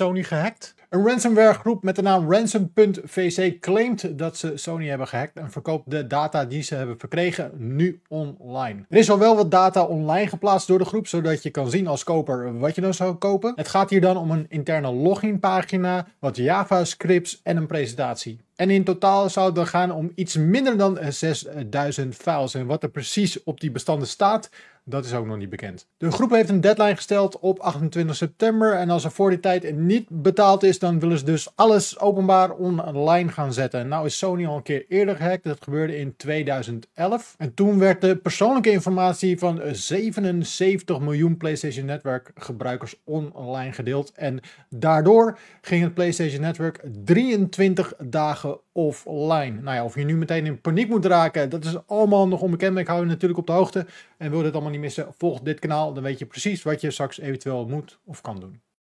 Sony gehackt? Een ransomware groep met de naam ransom.vc claimt dat ze Sony hebben gehackt en verkoopt de data die ze hebben verkregen nu online. Er is al wel wat data online geplaatst door de groep, zodat je kan zien als koper wat je dan zou kopen. Het gaat hier dan om een interne loginpagina, wat JavaScripts en een presentatie. En in totaal zou het dan gaan om iets minder dan 6000 files. En wat er precies op die bestanden staat, dat is ook nog niet bekend. De groep heeft een deadline gesteld op 28 september. En als er voor die tijd niet betaald is, dan willen ze dus alles openbaar online gaan zetten. Nou is Sony al een keer eerder gehackt. Dat gebeurde in 2011. En toen werd de persoonlijke informatie van 77 miljoen PlayStation Network gebruikers online gedeeld. En daardoor ging het PlayStation Network 23 dagen offline. Nou ja, of je nu meteen in paniek moet raken, dat is allemaal nog onbekend. Maar ik hou je natuurlijk op de hoogte. En wil dit allemaal niet missen, volg dit kanaal. Dan weet je precies wat je straks eventueel moet of kan doen.